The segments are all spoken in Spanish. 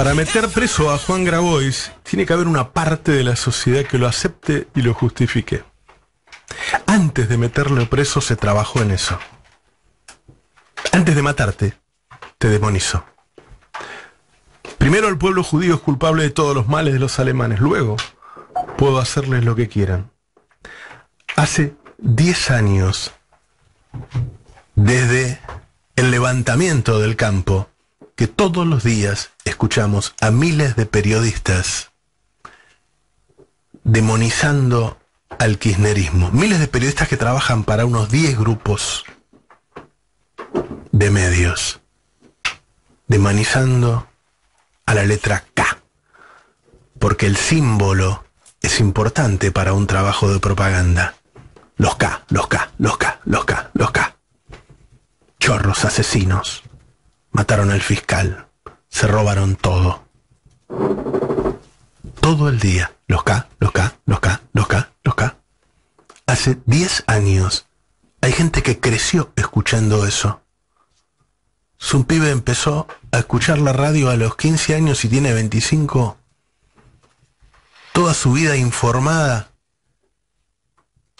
Para meter preso a Juan Grabois, tiene que haber una parte de la sociedad que lo acepte y lo justifique. Antes de meterlo preso se trabajó en eso. Antes de matarte, te demonizó. Primero el pueblo judío es culpable de todos los males de los alemanes. Luego, puedo hacerles lo que quieran. Hace 10 años, desde el levantamiento del campo, que todos los días escuchamos a miles de periodistas demonizando al kirchnerismo. Miles de periodistas que trabajan para unos 10 grupos de medios, demonizando a la letra K, porque el símbolo es importante para un trabajo de propaganda. Los K, los K, los K, los K, los K. Chorros asesinos. Mataron al fiscal. Se robaron todo. Todo el día. Los K, los K, los K, los K, los K. Hace 10 años hay gente que creció escuchando eso. Su pibe empezó a escuchar la radio a los 15 años y tiene 25. Toda su vida informada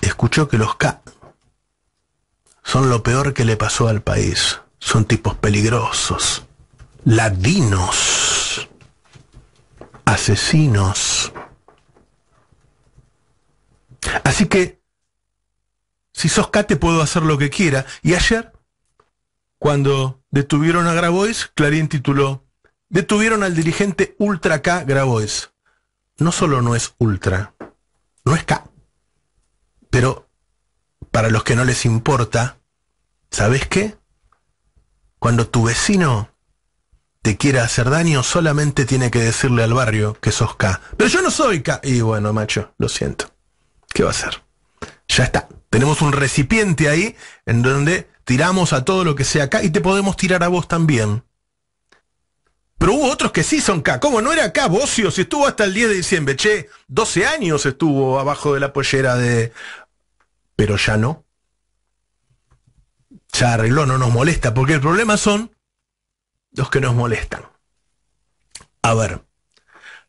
escuchó que los K son lo peor que le pasó al país son tipos peligrosos, ladinos, asesinos. Así que, si sos te puedo hacer lo que quiera. Y ayer, cuando detuvieron a Grabois, Clarín tituló, detuvieron al dirigente Ultra K Grabois. No solo no es Ultra, no es K. Pero, para los que no les importa, ¿sabes qué? Cuando tu vecino te quiera hacer daño, solamente tiene que decirle al barrio que sos K. Pero yo no soy K. Y bueno, macho, lo siento. ¿Qué va a hacer? Ya está. Tenemos un recipiente ahí en donde tiramos a todo lo que sea K y te podemos tirar a vos también. Pero hubo otros que sí son K. ¿Cómo no era K? Bocio, si estuvo hasta el 10 de diciembre. Che, 12 años estuvo abajo de la pollera de... Pero ya no. Se arregló, no nos molesta, porque el problema son los que nos molestan. A ver,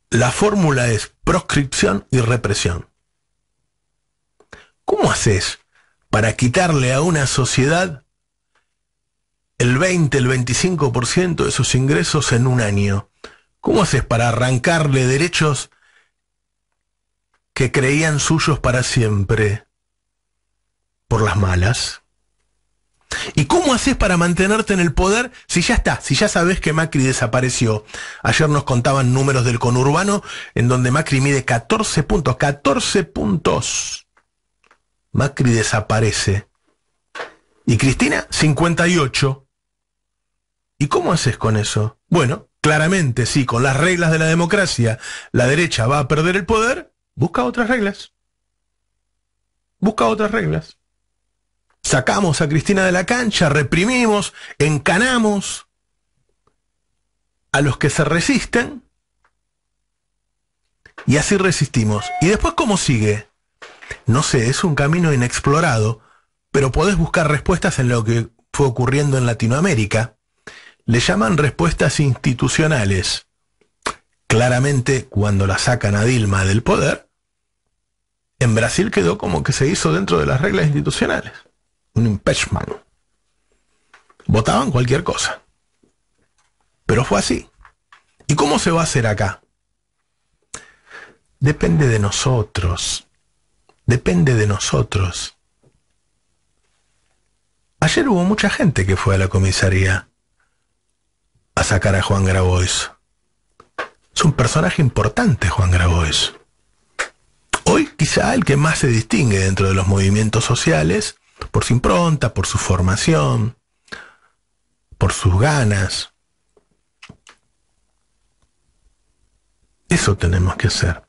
la fórmula es proscripción y represión. ¿Cómo haces para quitarle a una sociedad el 20, el 25% de sus ingresos en un año? ¿Cómo haces para arrancarle derechos que creían suyos para siempre por las malas? ¿Y cómo haces para mantenerte en el poder si ya está, si ya sabes que Macri desapareció? Ayer nos contaban números del conurbano en donde Macri mide 14 puntos, 14 puntos. Macri desaparece. Y Cristina, 58. ¿Y cómo haces con eso? Bueno, claramente sí, con las reglas de la democracia, la derecha va a perder el poder, busca otras reglas. Busca otras reglas. Sacamos a Cristina de la cancha, reprimimos, encanamos a los que se resisten y así resistimos. ¿Y después cómo sigue? No sé, es un camino inexplorado, pero podés buscar respuestas en lo que fue ocurriendo en Latinoamérica. Le llaman respuestas institucionales. Claramente, cuando la sacan a Dilma del poder, en Brasil quedó como que se hizo dentro de las reglas institucionales un impeachment. Votaban cualquier cosa. Pero fue así. ¿Y cómo se va a hacer acá? Depende de nosotros. Depende de nosotros. Ayer hubo mucha gente que fue a la comisaría a sacar a Juan Grabois. Es un personaje importante Juan Grabois. Hoy quizá el que más se distingue dentro de los movimientos sociales por su impronta, por su formación, por sus ganas. Eso tenemos que hacer.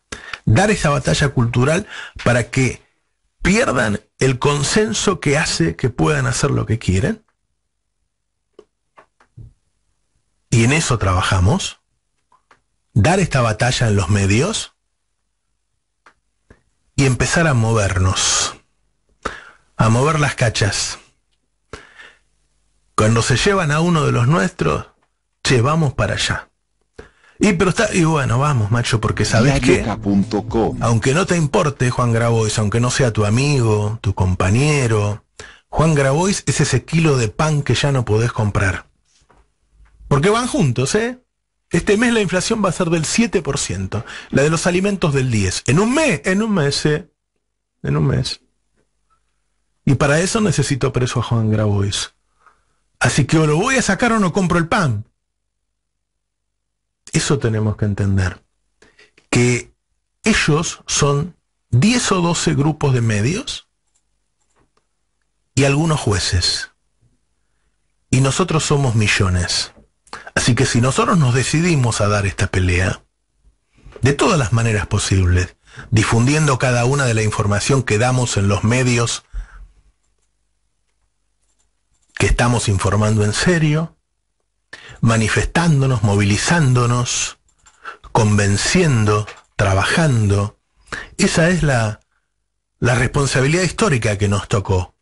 Dar esa batalla cultural para que pierdan el consenso que hace que puedan hacer lo que quieren. Y en eso trabajamos. Dar esta batalla en los medios y empezar a movernos a mover las cachas. Cuando se llevan a uno de los nuestros, llevamos para allá. Y pero está, y bueno, vamos, macho, porque sabes que aunque no te importe Juan Grabois, aunque no sea tu amigo, tu compañero, Juan Grabois es ese kilo de pan que ya no podés comprar. Porque van juntos, ¿eh? Este mes la inflación va a ser del 7%, la de los alimentos del 10. En un mes, en un mes, ¿eh? En un mes. Y para eso necesito preso a Juan Grabois. Así que o lo voy a sacar o no compro el pan. Eso tenemos que entender. Que ellos son 10 o 12 grupos de medios y algunos jueces. Y nosotros somos millones. Así que si nosotros nos decidimos a dar esta pelea, de todas las maneras posibles, difundiendo cada una de la información que damos en los medios que estamos informando en serio, manifestándonos, movilizándonos, convenciendo, trabajando. Esa es la, la responsabilidad histórica que nos tocó.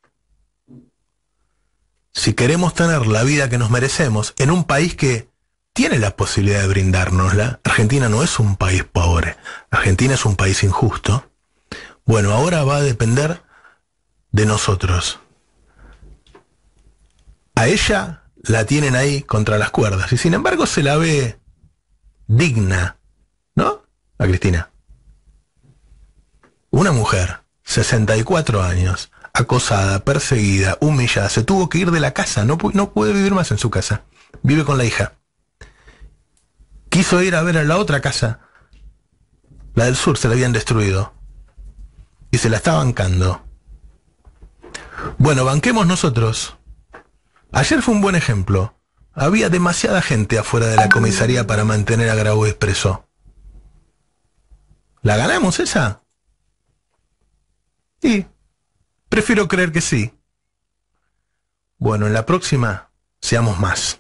Si queremos tener la vida que nos merecemos en un país que tiene la posibilidad de brindárnosla, Argentina no es un país pobre, Argentina es un país injusto, bueno, ahora va a depender de nosotros a ella la tienen ahí contra las cuerdas. Y sin embargo se la ve digna, ¿no? A Cristina. Una mujer, 64 años, acosada, perseguida, humillada, se tuvo que ir de la casa, no, no puede vivir más en su casa, vive con la hija. Quiso ir a ver a la otra casa, la del sur, se la habían destruido. Y se la está bancando. Bueno, banquemos nosotros Ayer fue un buen ejemplo. Había demasiada gente afuera de la comisaría para mantener a Grau expreso. ¿La ganamos esa? Sí. Prefiero creer que sí. Bueno, en la próxima, seamos más.